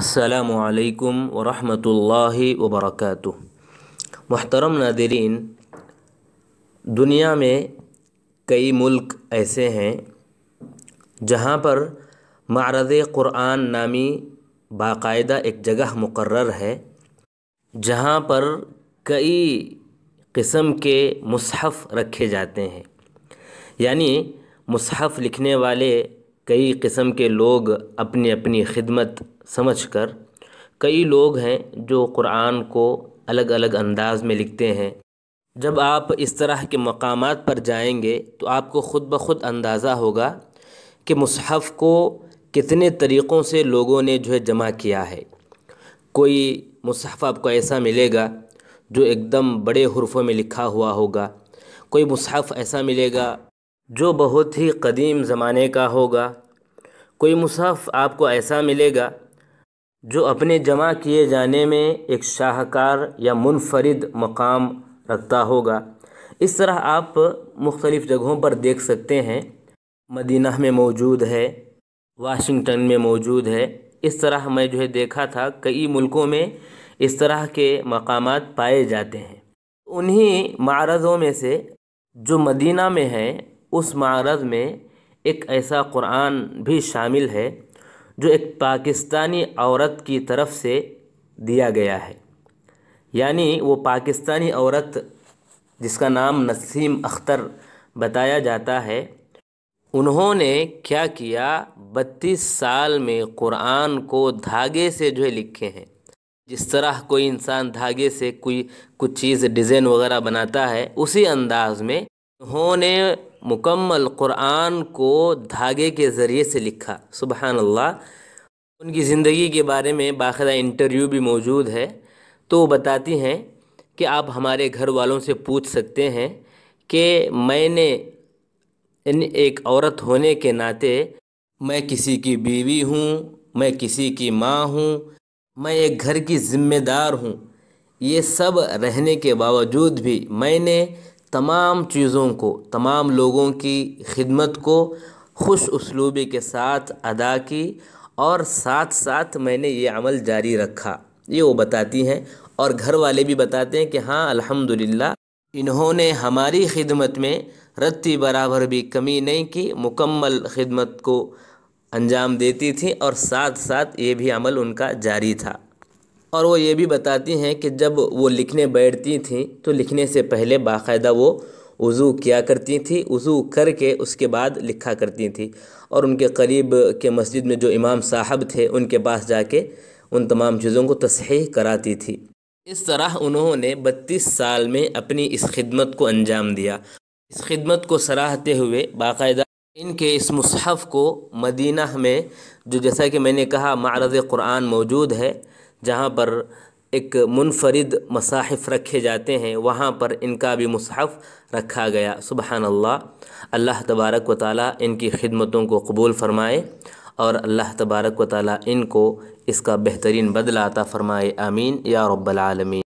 السلام علیکم ورحمۃ اللہ وبرکاتہ محترم ناظرین دنیا میں کئی ملک ایسے ہیں جہاں پر معرض قرآن نامی باقاعدہ ایک جگہ مقرر ہے جہاں پر کئی قسم کے مصحف رکھے جاتے ہیں یعنی مصحف لکھنے والے کئی قسم کے لوگ اپنی اپنی خدمت سمجھ کر کئی لوگ ہیں جو قرآن کو الگ الگ انداز میں لکھتے ہیں جب آپ اس طرح کے مقامات پر جائیں گے تو آپ کو خود بخود اندازہ ہوگا کہ مصحف کو کتنے طریقوں سے لوگوں نے جو ہے جمع کیا ہے کوئی مصحف آپ کو ایسا ملے گا جو ایک دم بڑے حرفوں میں لکھا ہوا ہوگا کوئی مصحف ایسا ملے گا جو بہت ہی قدیم زمانے کا ہوگا کوئی مصحف آپ کو ایسا ملے گا جو اپنے جمع کیے جانے میں ایک شاہکار یا منفرد مقام رکھتا ہوگا اس طرح آپ مختلف جگہوں پر دیکھ سکتے ہیں مدینہ میں موجود ہے واشنگٹن میں موجود ہے اس طرح میں جو ہے دیکھا تھا کئی ملکوں میں اس طرح کے مقامات پائے جاتے ہیں انہی معرضوں میں سے جو مدینہ میں ہیں اس معرض میں ایک ایسا قرآن بھی شامل ہے جو ایک پاکستانی عورت کی طرف سے دیا گیا ہے یعنی وہ پاکستانی عورت جس کا نام نسیم اختر بتایا جاتا ہے انہوں نے کیا کیا بتیس سال میں قرآن کو دھاگے سے جو ہے لکھے ہیں جس طرح کوئی انسان دھاگے سے کوئی کچھ چیز ڈیزائن وغیرہ بناتا ہے اسی انداز میں انہوں نے مکمل قرآن کو دھاگے کے ذریعے سے لکھا سبحان اللہ ان کی زندگی کے بارے میں باقاعدہ انٹرویو بھی موجود ہے تو وہ بتاتی ہیں کہ آپ ہمارے گھر والوں سے پوچھ سکتے ہیں کہ میں نے ایک عورت ہونے کے ناطے میں کسی کی بیوی ہوں میں کسی کی ماں ہوں میں ایک گھر کی ذمہ دار ہوں یہ سب رہنے کے باوجود بھی میں نے تمام چیزوں کو تمام لوگوں کی خدمت کو خوش اسلوبی کے ساتھ ادا کی اور ساتھ ساتھ میں نے یہ عمل جاری رکھا یہ وہ بتاتی ہیں اور گھر والے بھی بتاتے ہیں کہ ہاں الحمدللہ انہوں نے ہماری خدمت میں رتی برابر بھی کمی نہیں کی مکمل خدمت کو انجام دیتی تھی اور ساتھ ساتھ یہ بھی عمل ان کا جاری تھا اور وہ یہ بھی بتاتی ہیں کہ جب وہ لکھنے بیٹھتی تھیں تو لکھنے سے پہلے باقاعدہ وہ وضو کیا کرتی تھیں وضو کر کے اس کے بعد لکھا کرتی تھیں اور ان کے قریب کے مسجد میں جو امام صاحب تھے ان کے پاس جا کے ان تمام چیزوں کو تصحیح کراتی تھی اس طرح انہوں نے بتیس سال میں اپنی اس خدمت کو انجام دیا اس خدمت کو سراہتے ہوئے باقاعدہ ان کے اس مصحف کو مدینہ میں جو جیسا کہ میں نے کہا معرض قرآن موجود ہے جہاں پر ایک منفرد مصاحف رکھے جاتے ہیں وہاں پر ان کا بھی مصحف رکھا گیا سبحان اللہ اللہ تبارک و تعالیٰ ان کی خدمتوں کو قبول فرمائے اور اللہ تبارک و تعالیٰ ان کو اس کا بہترین بدل آتا فرمائے آمین یا رب العالمین